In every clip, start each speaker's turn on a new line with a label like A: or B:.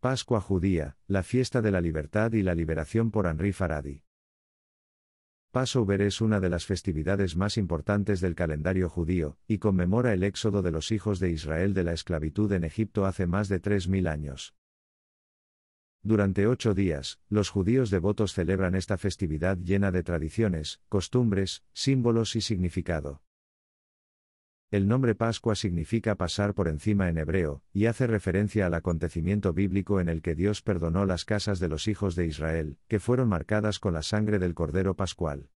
A: Pascua Judía, la fiesta de la libertad y la liberación por Henri Faradi. Passover es una de las festividades más importantes del calendario judío, y conmemora el éxodo de los hijos de Israel de la esclavitud en Egipto hace más de 3.000 años. Durante ocho días, los judíos devotos celebran esta festividad llena de tradiciones, costumbres, símbolos y significado. El nombre Pascua significa pasar por encima en hebreo, y hace referencia al acontecimiento bíblico en el que Dios perdonó las casas de los hijos de Israel, que fueron marcadas con la sangre del Cordero Pascual.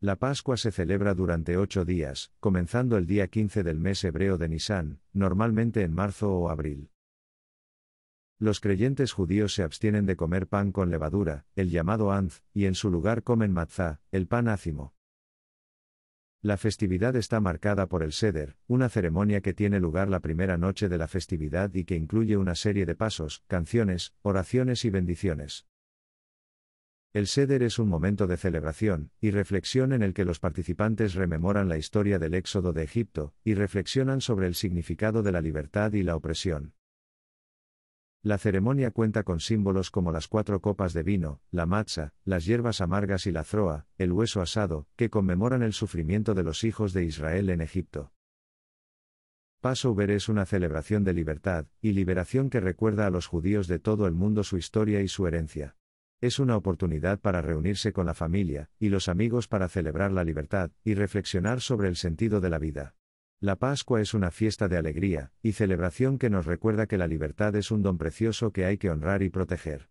A: La Pascua se celebra durante ocho días, comenzando el día 15 del mes hebreo de Nisan, normalmente en marzo o abril. Los creyentes judíos se abstienen de comer pan con levadura, el llamado anz, y en su lugar comen matzá, el pan ácimo. La festividad está marcada por el Seder, una ceremonia que tiene lugar la primera noche de la festividad y que incluye una serie de pasos, canciones, oraciones y bendiciones. El Seder es un momento de celebración y reflexión en el que los participantes rememoran la historia del éxodo de Egipto y reflexionan sobre el significado de la libertad y la opresión. La ceremonia cuenta con símbolos como las cuatro copas de vino, la matza, las hierbas amargas y la zroa, el hueso asado, que conmemoran el sufrimiento de los hijos de Israel en Egipto. Passover es una celebración de libertad y liberación que recuerda a los judíos de todo el mundo su historia y su herencia. Es una oportunidad para reunirse con la familia y los amigos para celebrar la libertad y reflexionar sobre el sentido de la vida. La Pascua es una fiesta de alegría y celebración que nos recuerda que la libertad es un don precioso que hay que honrar y proteger.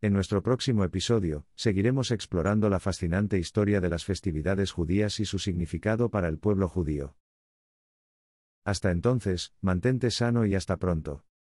A: En nuestro próximo episodio, seguiremos explorando la fascinante historia de las festividades judías y su significado para el pueblo judío. Hasta entonces, mantente sano y hasta pronto.